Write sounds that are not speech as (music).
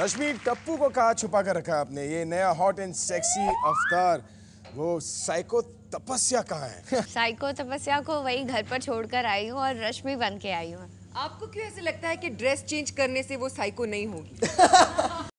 रश्मि टप्पू को कहा छुपा कर रखा आपने ये नया हॉट एंड सेक्सी अवतार वो साइको तपस्या कहाँ है साइको (laughs) तपस्या को वही घर पर छोड़कर आई हूँ और रश्मि बन के आई हूँ आपको क्यों ऐसे लगता है कि ड्रेस चेंज करने से वो साइको नहीं होगी (laughs)